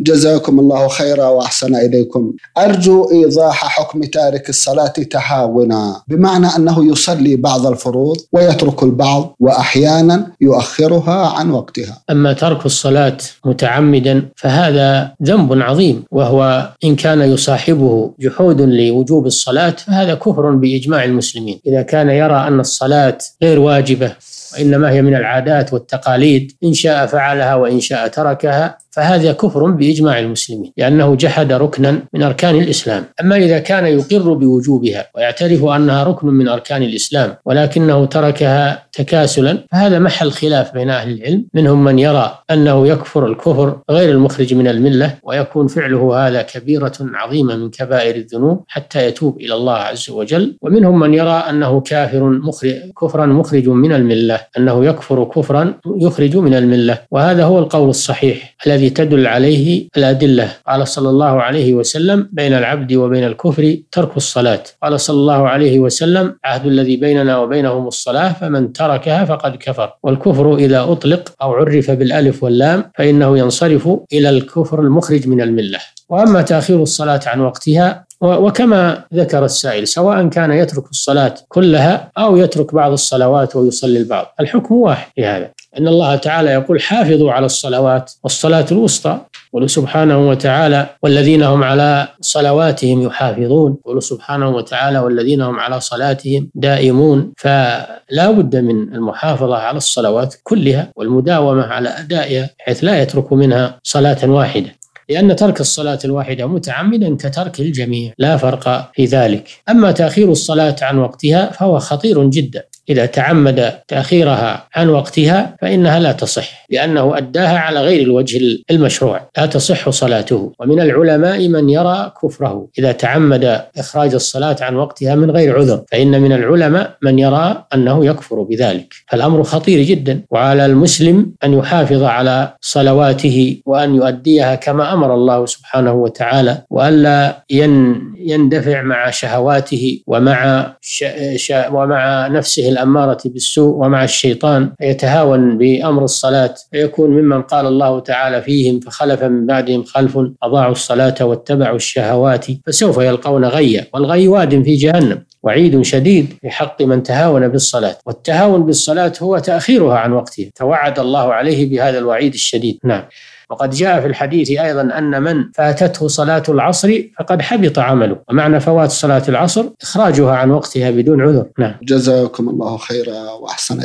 جزاكم الله خيرا واحسن اليكم. ارجو ايضاح حكم تارك الصلاه تهاونا، بمعنى انه يصلي بعض الفروض ويترك البعض واحيانا يؤخرها عن وقتها. اما ترك الصلاه متعمدا فهذا ذنب عظيم وهو ان كان يصاحبه جحود لوجوب الصلاه فهذا كفر باجماع المسلمين، اذا كان يرى ان الصلاه غير واجبه وانما هي من العادات والتقاليد ان شاء فعلها وان شاء تركها فهذا كفر بإجماع المسلمين لأنه جحد ركنا من أركان الإسلام أما إذا كان يقر بوجوبها ويعترف أنها ركن من أركان الإسلام ولكنه تركها تكاسلا فهذا محل خلاف بين أهل العلم منهم من يرى أنه يكفر الكفر غير المخرج من الملة ويكون فعله هذا كبيرة عظيمة من كبائر الذنوب حتى يتوب إلى الله عز وجل ومنهم من يرى أنه كافر مخرج كفرا مخرج من الملة أنه يكفر كفرا يخرج من الملة وهذا هو القول الصحيح الذي الذي تدل عليه الأدلة قال صلى الله عليه وسلم بين العبد وبين الكفر ترك الصلاة قال صلى الله عليه وسلم عهد الذي بيننا وبينهم الصلاة فمن تركها فقد كفر والكفر إذا أطلق أو عرف بالألف واللام فإنه ينصرف إلى الكفر المخرج من الملة وأما تأخير الصلاة عن وقتها وكما ذكر السائل سواء كان يترك الصلاة كلها أو يترك بعض الصلوات ويصلي البعض الحكم واحد في هذا أن الله تعالى يقول حافظوا على الصلوات والصلاة الوسطى يقول سبحانه وتعالى والذين هم على صلواتهم يحافظون يقول سبحانه وتعالى والذين هم على صلاتهم دائمون فلا بد من المحافظة على الصلوات كلها والمداومة على أدائها حيث لا يترك منها صلاة واحدة لأن ترك الصلاة الواحدة متعمدا كترك الجميع لا فرق في ذلك أما تأخير الصلاة عن وقتها فهو خطير جدا إذا تعمد تأخيرها عن وقتها فإنها لا تصح لأنه أداها على غير الوجه المشروع لا تصح صلاته ومن العلماء من يرى كفره إذا تعمد إخراج الصلاة عن وقتها من غير عذر فإن من العلماء من يرى أنه يكفر بذلك فالأمر خطير جدا وعلى المسلم أن يحافظ على صلواته وأن يؤديها كما أمر الله سبحانه وتعالى وألا يندفع مع شهواته ومع ش... ش... ومع نفسه الأمارة بالسوء ومع الشيطان يتهاون بأمر الصلاة فيكون ممن قال الله تعالى فيهم فخلف من بعدهم خلف أضاعوا الصلاة واتبعوا الشهوات فسوف يلقون غيا والغي واد في جهنم وعيد شديد في حق من تهاون بالصلاة والتهاون بالصلاة هو تأخيرها عن وقتها توعد الله عليه بهذا الوعيد الشديد نعم وقد جاء في الحديث أيضا أن من فاتته صلاة العصر فقد حبط عمله ومعنى فوات صلاة العصر إخراجها عن وقتها بدون عذر نعم جزاكم الله خيرا وأحسن